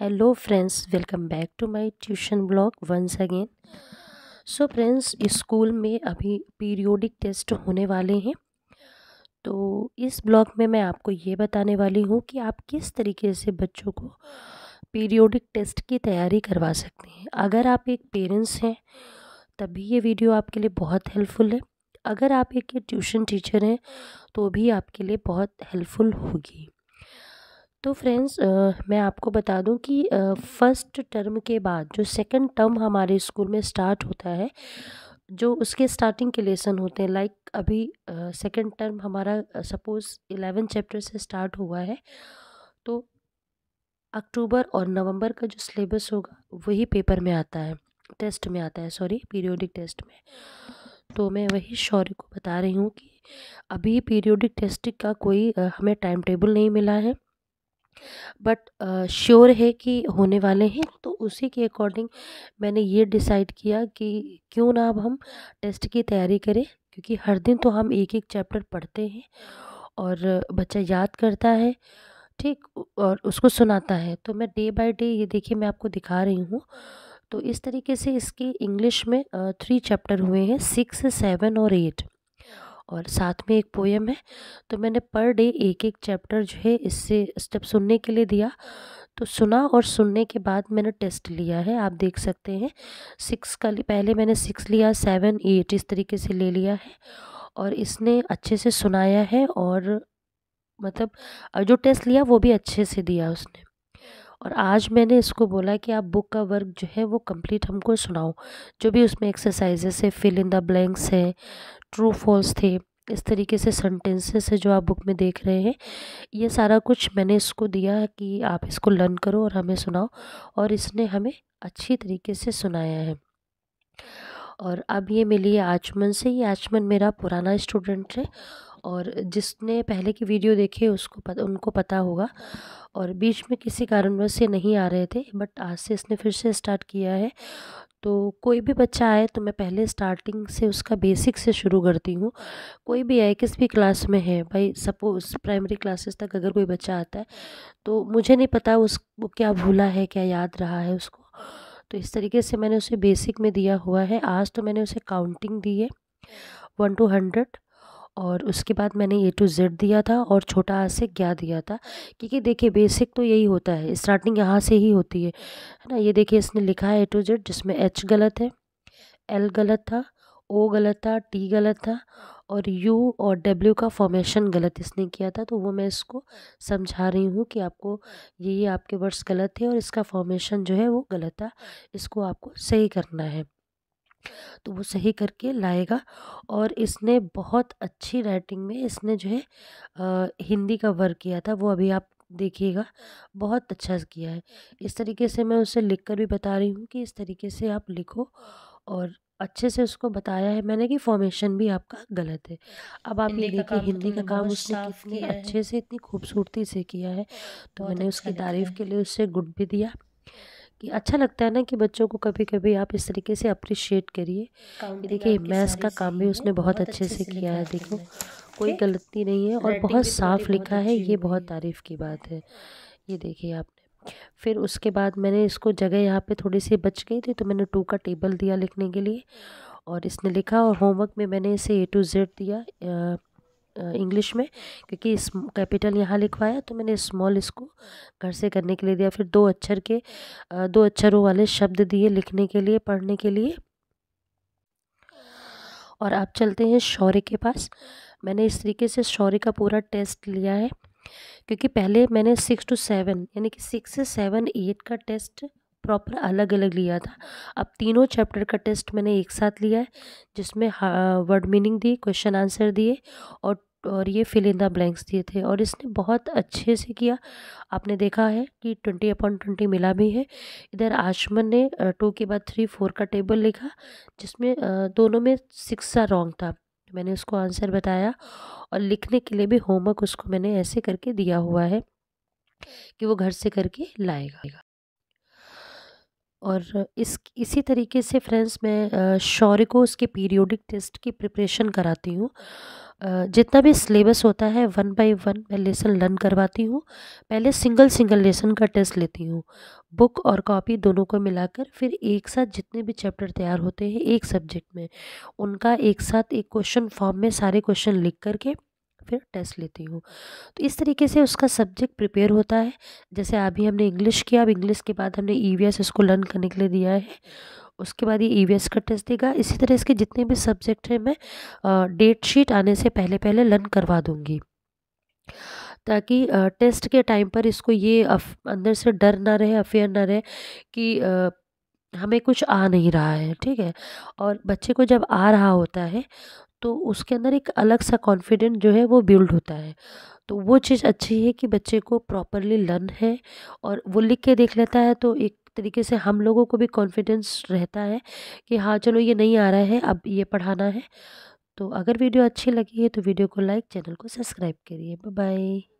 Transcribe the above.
hello friends welcome back to my tuition blog once again so friends school में अभी periodic test होने वाले हैं तो इस ब्लॉग में मैं आपको ये बताने वाली हूँ कि आप किस तरीके से बच्चों को पीरियोडिक टेस्ट की तैयारी करवा सकते हैं अगर आप एक पेरेंट्स हैं तभी ये वीडियो आपके लिए बहुत हेल्पफुल है अगर आप एक ट्यूशन टीचर हैं तो भी आपके लिए बहुत हेल्पफुल होगी तो फ्रेंड्स मैं आपको बता दूं कि फ़र्स्ट टर्म के बाद जो सेकंड टर्म हमारे स्कूल में स्टार्ट होता है जो उसके स्टार्टिंग के लेसन होते हैं लाइक अभी सेकंड टर्म हमारा सपोज़ इलेवन चैप्टर से स्टार्ट हुआ है तो अक्टूबर और नवंबर का जो सिलेबस होगा वही पेपर में आता है टेस्ट में आता है सॉरी पीरियोडिक टेस्ट में तो मैं वही शौर्य को बता रही हूँ कि अभी पीरियोडिक टेस्ट का कोई हमें टाइम टेबल नहीं मिला है बट श्योर है कि होने वाले हैं तो उसी के अकॉर्डिंग मैंने ये डिसाइड किया कि क्यों ना अब हम टेस्ट की तैयारी करें क्योंकि हर दिन तो हम एक एक चैप्टर पढ़ते हैं और बच्चा याद करता है ठीक और उसको सुनाता है तो मैं डे बाय डे ये देखिए मैं आपको दिखा रही हूँ तो इस तरीके से इसकी इंग्लिश में थ्री चैप्टर हुए हैं सिक्स सेवन और एट और साथ में एक पोएम है तो मैंने पर डे एक एक चैप्टर जो है इससे स्टेप सुनने के लिए दिया तो सुना और सुनने के बाद मैंने टेस्ट लिया है आप देख सकते हैं सिक्स का पहले मैंने सिक्स लिया सेवन एट इस तरीके से ले लिया है और इसने अच्छे से सुनाया है और मतलब जो टेस्ट लिया वो भी अच्छे से दिया उसने और आज मैंने इसको बोला कि आप बुक का वर्क जो है वो कंप्लीट हमको सुनाओ जो भी उसमें एक्सरसाइजेस है फिल इन द ब्लैंक्स हैं ट्रू फॉल्स थे इस तरीके से सेंटेंसेस है जो आप बुक में देख रहे हैं ये सारा कुछ मैंने इसको दिया कि आप इसको लर्न करो और हमें सुनाओ और इसने हमें अच्छी तरीके से सुनाया है और अब ये मिली है आचमन से ये आचमन मेरा पुराना स्टूडेंट है और जिसने पहले की वीडियो देखी उसको पत, उनको पता होगा और बीच में किसी कारणवश से नहीं आ रहे थे बट आज से इसने फिर से स्टार्ट किया है तो कोई भी बच्चा आए तो मैं पहले स्टार्टिंग से उसका बेसिक से शुरू करती हूँ कोई भी आए किस भी क्लास में है भाई सपोज प्राइमरी क्लासेस तक अगर कोई बच्चा आता है तो मुझे नहीं पता उस क्या भूला है क्या याद रहा है उसको तो इस तरीके से मैंने उसे बेसिक में दिया हुआ है आज तो मैंने उसे काउंटिंग दी है वन टू हंड्रेड और उसके बाद मैंने ए टू जेड दिया था और छोटा आ से क्या दिया था क्योंकि देखिए बेसिक तो यही होता है स्टार्टिंग यहाँ से ही होती है है ना ये देखिए इसने लिखा है ए टू जेड जिसमें एच गलत है एल गलत था ओ गलत था टी गलत था और यू और डब्ल्यू का फॉर्मेशन गलत इसने किया था तो वो मैं इसको समझा रही हूँ कि आपको ये ये आपके वर्ड्स गलत थे और इसका फॉर्मेशन जो है वो गलत था इसको आपको सही करना है तो वो सही करके लाएगा और इसने बहुत अच्छी राइटिंग में इसने जो है आ, हिंदी का वर्क किया था वो अभी आप देखिएगा बहुत अच्छा किया है इस तरीके से मैं उसे लिख कर भी बता रही हूँ कि इस तरीके से आप लिखो और अच्छे से उसको बताया है मैंने कि फॉर्मेशन भी आपका गलत है अब आप ये देखिए हिंदी का काम उसने कितनी अच्छे से इतनी खूबसूरती से किया है तो मैंने अच्छा उसकी तारीफ़ के लिए उससे गुड भी दिया कि अच्छा लगता है ना कि बच्चों को कभी कभी आप इस तरीके से अप्रिशिएट करिए देखिए मैथ्स का काम भी उसने बहुत अच्छे से किया है देखो कोई गलती नहीं है और बहुत तो साफ लिखा है ये बहुत तारीफ़ की बात है ये देखिए आपने फिर उसके बाद मैंने इसको जगह यहाँ पे थोड़ी सी बच गई थी तो मैंने टू का टेबल दिया लिखने के लिए और इसने लिखा और होमवर्क में मैंने इसे ए टू जेड दिया इंग्लिश में क्योंकि इस कैपिटल यहाँ लिखवाया तो मैंने स्मॉल इसको घर से करने के लिए दिया फिर दो अक्षर के दो अक्षरों वाले शब्द दिए लिखने के लिए पढ़ने के लिए और आप चलते हैं शौर्य के पास मैंने इस तरीके से शौर्य का पूरा टेस्ट लिया है क्योंकि पहले मैंने सिक्स टू सेवन यानी कि सिक्स से सेवन एट का टेस्ट प्रॉपर अलग अलग लिया था अब तीनों चैप्टर का टेस्ट मैंने एक साथ लिया है जिसमें वर्ड मीनिंग दी क्वेश्चन आंसर दिए और और ये फिल इन द ब्लैंक्स दिए थे और इसने बहुत अच्छे से किया आपने देखा है कि ट्वेंटी अपॉन ट्वेंटी मिला भी है इधर आशमन ने टू के बाद थ्री फोर का टेबल लिखा जिसमें दोनों में सिक्स सा रॉन्ग था तो मैंने उसको आंसर बताया और लिखने के लिए भी होमवर्क उसको मैंने ऐसे करके दिया हुआ है कि वो घर से करके लाएगा और इस इसी तरीके से फ्रेंड्स मैं शौर्य को उसके पीरियोडिक टेस्ट की प्रिपरेशन कराती हूँ जितना भी सिलेबस होता है वन बाय वन मैं लेसन लर्न करवाती हूँ पहले सिंगल सिंगल लेसन का टेस्ट लेती हूँ बुक और कॉपी दोनों को मिलाकर फिर एक साथ जितने भी चैप्टर तैयार होते हैं एक सब्जेक्ट में उनका एक साथ एक क्वेश्चन फॉर्म में सारे क्वेश्चन लिख करके फिर टेस्ट लेती हूँ तो इस तरीके से उसका सब्जेक्ट प्रिपेयर होता है जैसे अभी हमने इंग्लिश किया अब इंग्लिश के बाद हमने ई वी एस इसको लर्न करने के लिए दिया है उसके बाद ये ई e का टेस्ट देगा इसी तरह इसके जितने भी सब्जेक्ट हैं मैं डेट शीट आने से पहले पहले लर्न करवा दूँगी ताकि टेस्ट के टाइम पर इसको ये अंदर से डर ना रहे अफेयर ना रहे कि हमें कुछ आ नहीं रहा है ठीक है और बच्चे को जब आ रहा होता है तो उसके अंदर एक अलग सा कॉन्फिडेंट जो है वो बिल्ड होता है तो वो चीज़ अच्छी है कि बच्चे को प्रॉपरली लर्न है और वो लिख के देख लेता है तो एक तरीके से हम लोगों को भी कॉन्फिडेंस रहता है कि हाँ चलो ये नहीं आ रहा है अब ये पढ़ाना है तो अगर वीडियो अच्छी लगी है तो वीडियो को लाइक चैनल को सब्सक्राइब करिए बाय